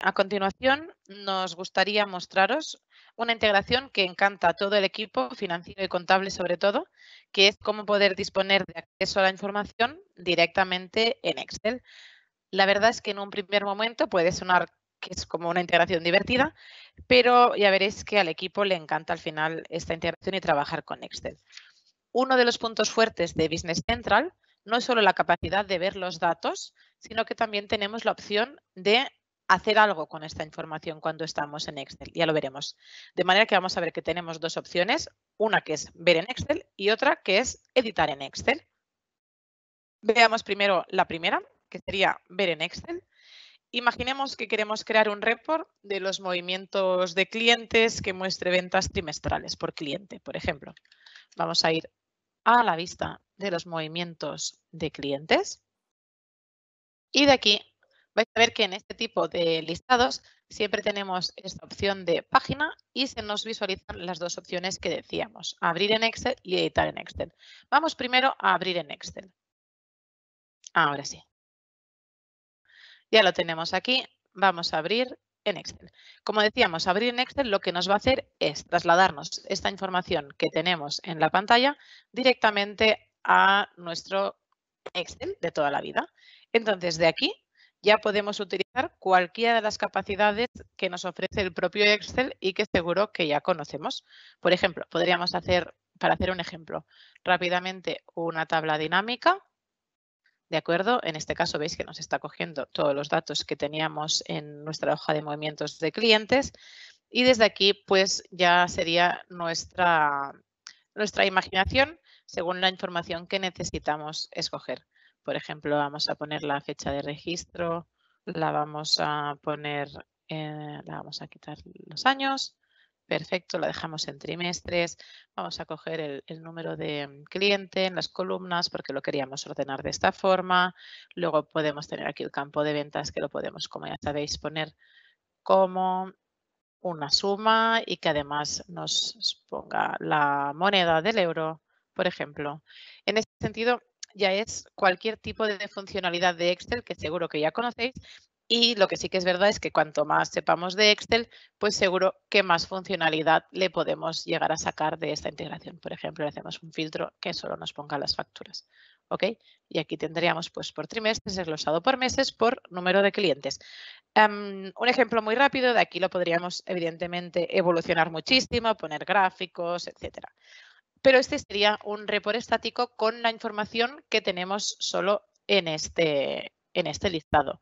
A continuación, nos gustaría mostraros una integración que encanta a todo el equipo, financiero y contable sobre todo, que es cómo poder disponer de acceso a la información directamente en Excel. La verdad es que en un primer momento puede sonar que es como una integración divertida, pero ya veréis que al equipo le encanta al final esta integración y trabajar con Excel. Uno de los puntos fuertes de Business Central no es solo la capacidad de ver los datos, sino que también tenemos la opción de hacer algo con esta información cuando estamos en Excel. Ya lo veremos. De manera que vamos a ver que tenemos dos opciones, una que es ver en Excel y otra que es editar en Excel. Veamos primero la primera, que sería ver en Excel. Imaginemos que queremos crear un report de los movimientos de clientes que muestre ventas trimestrales por cliente, por ejemplo. Vamos a ir a la vista de los movimientos de clientes. Y de aquí vais a ver que en este tipo de listados siempre tenemos esta opción de página y se nos visualizan las dos opciones que decíamos, abrir en Excel y editar en Excel. Vamos primero a abrir en Excel. Ahora sí. Ya lo tenemos aquí. Vamos a abrir en Excel. Como decíamos, abrir en Excel lo que nos va a hacer es trasladarnos esta información que tenemos en la pantalla directamente a nuestro Excel de toda la vida. Entonces, de aquí ya podemos utilizar cualquiera de las capacidades que nos ofrece el propio Excel y que seguro que ya conocemos. Por ejemplo, podríamos hacer, para hacer un ejemplo, rápidamente una tabla dinámica. ¿De acuerdo? En este caso veis que nos está cogiendo todos los datos que teníamos en nuestra hoja de movimientos de clientes. Y desde aquí, pues ya sería nuestra, nuestra imaginación según la información que necesitamos escoger. Por ejemplo, vamos a poner la fecha de registro, la vamos a poner, eh, la vamos a quitar los años, perfecto, la dejamos en trimestres, vamos a coger el, el, número de mm, cliente en las columnas porque lo queríamos ordenar de esta forma, luego podemos tener aquí el campo de ventas que lo podemos, como ya sabéis, poner como una suma y que además nos ponga la moneda del euro, por ejemplo. En este sentido, ya es cualquier tipo de funcionalidad de Excel que seguro que ya conocéis y lo que sí que es verdad es que cuanto más sepamos de Excel, pues seguro que más funcionalidad le podemos llegar a sacar de esta integración. Por ejemplo, le hacemos un filtro que solo nos ponga las facturas. Y aquí tendríamos pues por trimestres, desglosado por meses, por número de clientes. Em, un ejemplo muy rápido, de aquí lo podríamos evidentemente evolucionar muchísimo, poner gráficos, etcétera pero este sería un report estático con la información que tenemos solo en este, en este listado.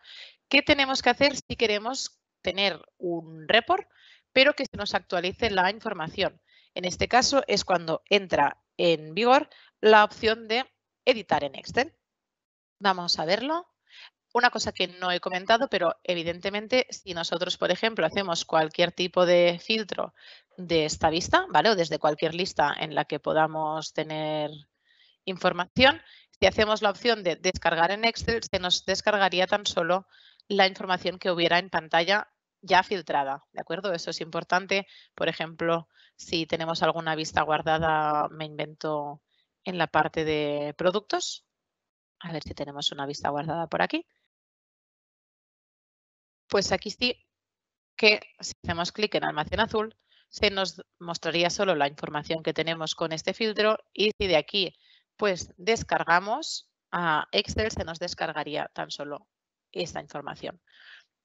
¿Qué tenemos que hacer si queremos tener un report, pero que se nos actualice la información? En este caso es cuando entra en vigor la opción de editar en Excel. Vamos a verlo. Una cosa que no he comentado, pero evidentemente si nosotros, por ejemplo, hacemos cualquier tipo de filtro de esta vista, ¿vale? O desde cualquier lista en la que podamos tener información, si hacemos la opción de descargar en Excel, se nos descargaría tan solo la información que hubiera en pantalla ya filtrada, ¿de acuerdo? Eso es importante. Por ejemplo, si tenemos alguna vista guardada, me invento en la parte de productos. A ver si tenemos una vista guardada por aquí pues aquí sí que si hacemos clic en almacén azul, se nos mostraría solo la información que tenemos con este filtro y si de aquí pues descargamos a Excel se nos descargaría tan solo esta información.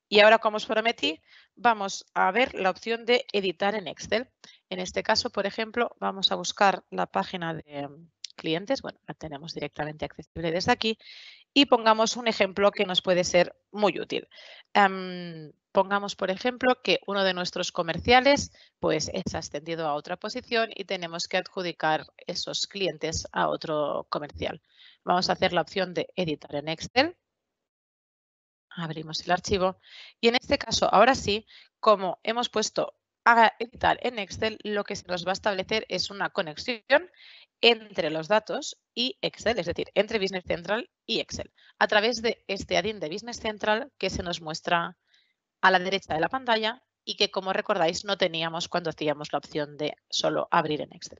Y ahora, como os prometí, vamos a ver la opción de editar en Excel. En este caso, por ejemplo, vamos a buscar la página de clientes. Bueno, la tenemos directamente accesible desde aquí y pongamos un ejemplo que nos puede ser muy útil. Em, pongamos, por ejemplo, que uno de nuestros comerciales pues, es ascendido a otra posición y tenemos que adjudicar esos clientes a otro comercial. Vamos a hacer la opción de editar en Excel. Abrimos el archivo y en este caso, ahora sí, como hemos puesto a editar en Excel, lo que se nos va a establecer es una conexión entre los datos y Excel, es decir, entre Business Central y Excel, a través de este add de Business Central que se nos muestra a la derecha de la pantalla y que como recordáis no teníamos cuando hacíamos la opción de solo abrir en Excel.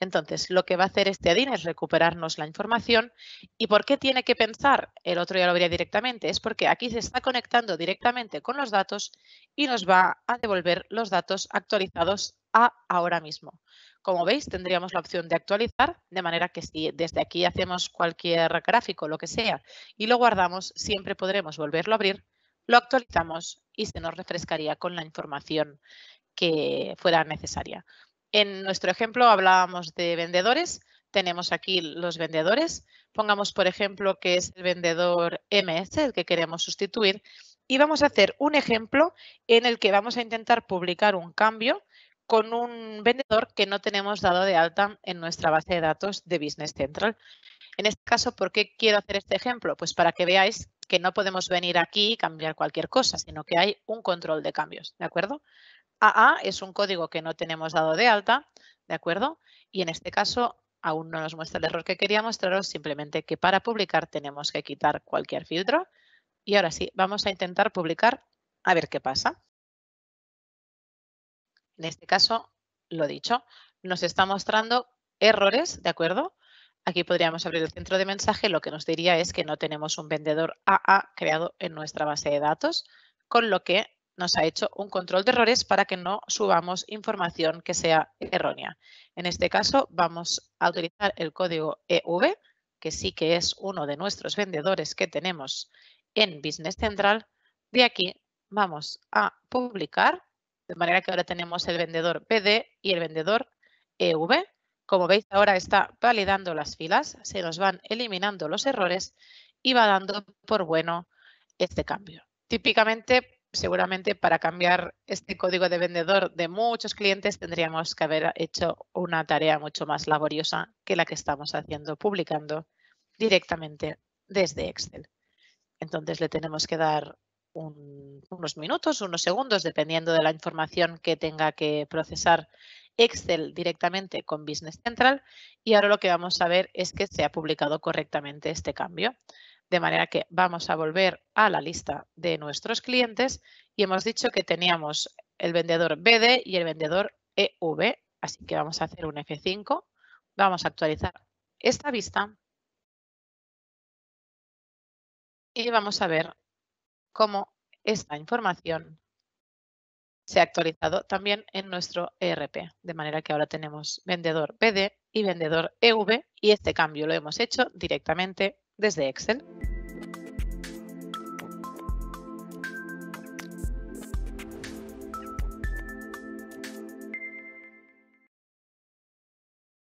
Entonces, lo que va a hacer este ADIN es recuperarnos la información. ¿Y por qué tiene que pensar? El otro ya lo vería directamente. Es porque aquí se está conectando directamente con los datos y nos va a devolver los datos actualizados a ahora mismo. Como veis, tendríamos la opción de actualizar, de manera que si desde aquí hacemos cualquier gráfico, lo que sea, y lo guardamos, siempre podremos volverlo a abrir lo actualizamos y se nos refrescaría con la información que fuera necesaria. En nuestro ejemplo hablábamos de vendedores, tenemos aquí los vendedores, pongamos por ejemplo que es el vendedor MS el que queremos sustituir y vamos a hacer un ejemplo en el que vamos a intentar publicar un cambio con un vendedor que no tenemos dado de alta en nuestra base de datos de Business Central. En este caso, ¿por qué quiero hacer este ejemplo? Pues para que veáis que no podemos venir aquí y cambiar cualquier cosa, sino que hay un control de cambios, ¿de acuerdo? AA es un código que no tenemos dado de alta, ¿de acuerdo? Y en este caso aún no nos muestra el error que quería mostraros, simplemente que para publicar tenemos que quitar cualquier filtro. Y ahora sí, vamos a intentar publicar a ver qué pasa. En este caso, lo dicho, nos está mostrando errores, ¿de acuerdo? Aquí podríamos abrir el centro de mensaje, lo que nos diría es que no tenemos un vendedor AA creado en nuestra base de datos, con lo que nos ha hecho un control de errores para que no subamos información que sea errónea. En este caso vamos a utilizar el código EV, que sí que es uno de nuestros vendedores que tenemos en Business Central. De aquí vamos a publicar, de manera que ahora tenemos el vendedor PD y el vendedor EV. Como veis, ahora está validando las filas, se nos van eliminando los errores y va dando por bueno este cambio. Típicamente, seguramente para cambiar este código de vendedor de muchos clientes tendríamos que haber hecho una tarea mucho más laboriosa que la que estamos haciendo publicando directamente desde Excel. Entonces le tenemos que dar unos minutos, unos segundos, dependiendo de la información que tenga que procesar Excel directamente con Business Central y ahora lo que vamos a ver es que se ha publicado correctamente este cambio. De manera que vamos a volver a la lista de nuestros clientes y hemos dicho que teníamos el vendedor BD y el vendedor EV. Así que vamos a hacer un F5. Vamos a actualizar esta vista. Y vamos a ver cómo esta información se ha actualizado también en nuestro ERP, de manera que ahora tenemos vendedor PD y vendedor EV y este cambio lo hemos hecho directamente desde Excel.